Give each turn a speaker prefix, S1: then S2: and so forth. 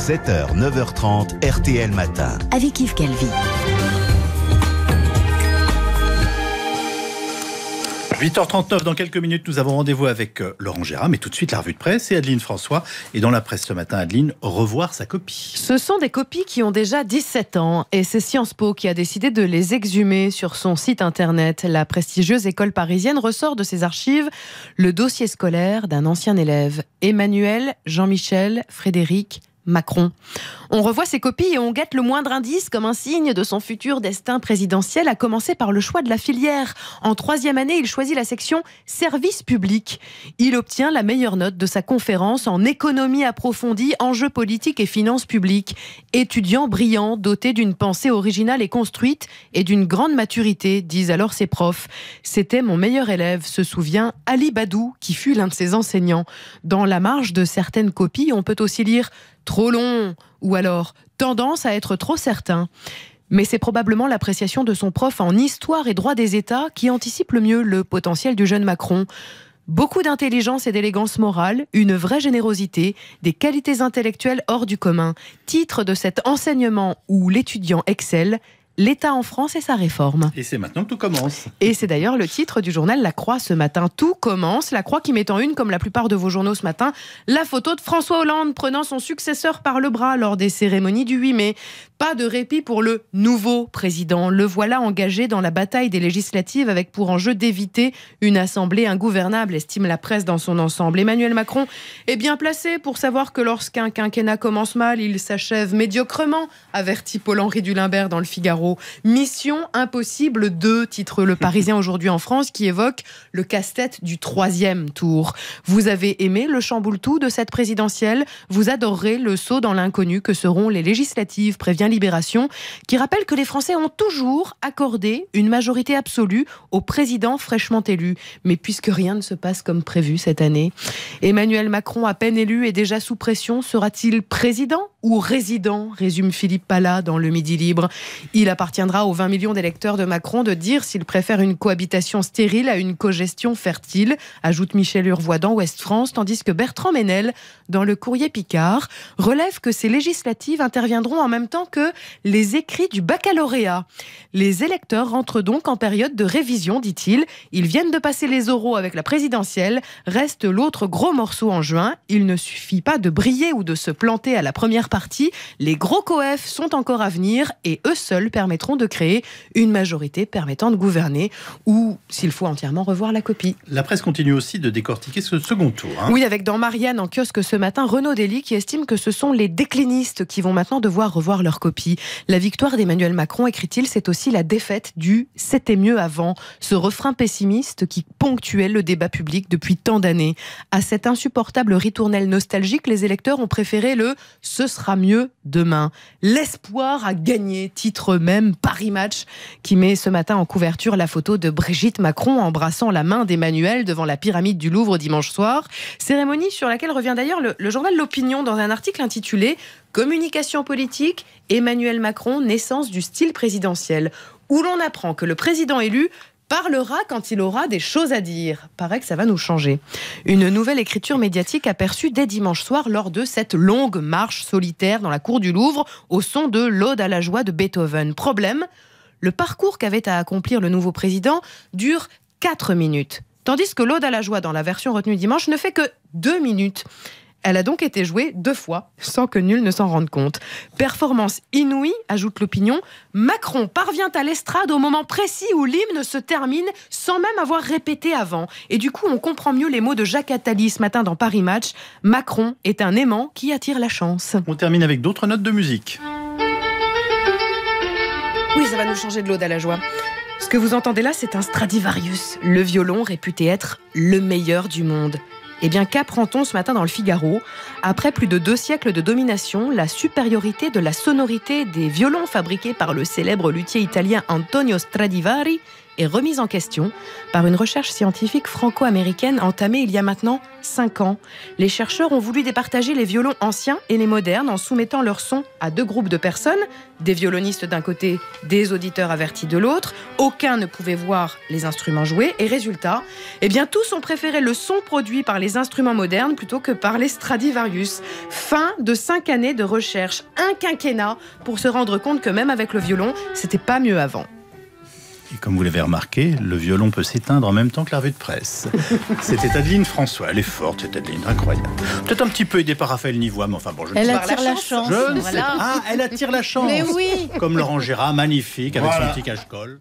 S1: 7h, 9h30, RTL Matin.
S2: Avec Yves Calvi.
S1: 8h39, dans quelques minutes, nous avons rendez-vous avec euh, Laurent Gérard, mais tout de suite la revue de presse et Adeline François. Et dans la presse ce matin, Adeline, revoir sa copie.
S2: Ce sont des copies qui ont déjà 17 ans et c'est Sciences Po qui a décidé de les exhumer sur son site internet. La prestigieuse école parisienne ressort de ses archives le dossier scolaire d'un ancien élève, Emmanuel Jean-Michel Frédéric Macron. On revoit ses copies et on guette le moindre indice comme un signe de son futur destin présidentiel, à commencer par le choix de la filière. En troisième année, il choisit la section service public. Il obtient la meilleure note de sa conférence en économie approfondie, enjeux politiques et finances publiques. Étudiant brillant, doté d'une pensée originale et construite et d'une grande maturité, disent alors ses profs. C'était mon meilleur élève, se souvient Ali Badou, qui fut l'un de ses enseignants. Dans la marge de certaines copies, on peut aussi lire trop long ou alors tendance à être trop certain. Mais c'est probablement l'appréciation de son prof en histoire et droit des États qui anticipe le mieux le potentiel du jeune Macron. Beaucoup d'intelligence et d'élégance morale, une vraie générosité, des qualités intellectuelles hors du commun, titre de cet enseignement où l'étudiant excelle, L'État en France et sa réforme. Et c'est maintenant que tout commence. Et c'est d'ailleurs le titre du journal La Croix ce matin. Tout commence. La Croix qui met en une, comme la plupart de vos journaux ce matin, la photo de François Hollande prenant son successeur par le bras lors des cérémonies du 8 mai. Pas de répit pour le nouveau président. Le voilà engagé dans la bataille des législatives avec pour enjeu d'éviter une assemblée ingouvernable, estime la presse dans son ensemble. Emmanuel Macron est bien placé pour savoir que lorsqu'un quinquennat commence mal, il s'achève médiocrement, avertit Paul-Henri Dulimbert dans le Figaro. Mission impossible 2, titre Le Parisien aujourd'hui en France, qui évoque le casse-tête du troisième tour. Vous avez aimé le chamboule de cette présidentielle Vous adorerez le saut dans l'inconnu que seront les législatives, prévient Libération, qui rappelle que les Français ont toujours accordé une majorité absolue au président fraîchement élu. Mais puisque rien ne se passe comme prévu cette année, Emmanuel Macron, à peine élu et déjà sous pression, sera-t-il président ou résident, résume Philippe Pala dans Le Midi Libre. Il appartiendra aux 20 millions d'électeurs de Macron de dire s'il préfèrent une cohabitation stérile à une cogestion fertile, ajoute Michel Urvois dans Ouest France, tandis que Bertrand Ménel, dans le courrier Picard, relève que ces législatives interviendront en même temps que les écrits du baccalauréat. Les électeurs rentrent donc en période de révision, dit-il. Ils viennent de passer les oraux avec la présidentielle, reste l'autre gros morceau en juin. Il ne suffit pas de briller ou de se planter à la première parti, les gros coefs sont encore à venir et eux seuls permettront de créer une majorité permettant de gouverner ou, s'il faut, entièrement revoir la copie.
S1: La presse continue aussi de décortiquer ce second tour. Hein.
S2: Oui, avec dans Marianne en kiosque ce matin, Renaud Dely qui estime que ce sont les déclinistes qui vont maintenant devoir revoir leur copie. La victoire d'Emmanuel Macron, écrit-il, c'est aussi la défaite du c'était mieux avant, ce refrain pessimiste qui ponctuait le débat public depuis tant d'années. À cet insupportable ritournelle nostalgique, les électeurs ont préféré le ce sera mieux demain. L'espoir a gagné, titre même Paris Match, qui met ce matin en couverture la photo de Brigitte Macron embrassant la main d'Emmanuel devant la pyramide du Louvre dimanche soir. Cérémonie sur laquelle revient d'ailleurs le journal L'Opinion dans un article intitulé Communication politique, Emmanuel Macron, naissance du style présidentiel où l'on apprend que le président élu parlera quand il aura des choses à dire. Pareil que ça va nous changer. Une nouvelle écriture médiatique aperçue dès dimanche soir lors de cette longue marche solitaire dans la cour du Louvre au son de l'Aude à la joie de Beethoven. Problème le parcours qu'avait à accomplir le nouveau président dure 4 minutes, tandis que l'Ode à la joie dans la version retenue dimanche ne fait que 2 minutes. Elle a donc été jouée deux fois, sans que nul ne s'en rende compte. Performance inouïe, ajoute l'opinion, Macron parvient à l'estrade au moment précis où l'hymne se termine, sans même avoir répété avant. Et du coup, on comprend mieux les mots de Jacques Attali ce matin dans Paris Match, Macron est un aimant qui attire la chance. On termine avec d'autres notes de musique. Oui, ça va nous changer de l'eau à la joie. Ce que vous entendez là, c'est un Stradivarius, le violon réputé être le meilleur du monde. Eh bien, qu'apprend-on ce matin dans le Figaro Après plus de deux siècles de domination, la supériorité de la sonorité des violons fabriqués par le célèbre luthier italien Antonio Stradivari est remise en question par une recherche scientifique franco-américaine entamée il y a maintenant 5 ans. Les chercheurs ont voulu départager les violons anciens et les modernes en soumettant leur son à deux groupes de personnes, des violonistes d'un côté, des auditeurs avertis de l'autre. Aucun ne pouvait voir les instruments joués et résultat, eh bien tous ont préféré le son produit par les instruments modernes plutôt que par les Stradivarius. Fin de 5 années de recherche, un quinquennat pour se rendre compte que même avec le violon, c'était pas mieux avant.
S1: Et comme vous l'avez remarqué, le violon peut s'éteindre en même temps que la revue de presse. C'était Adeline François. Elle est forte, cette Adeline, incroyable. Peut-être un petit peu aidée par Raphaël Nivois, mais enfin bon, je ne sais pas. Elle attire la chance. Ah, elle attire la chance. Mais oui. Comme Laurent Gérard, magnifique, avec son petit cache-colle.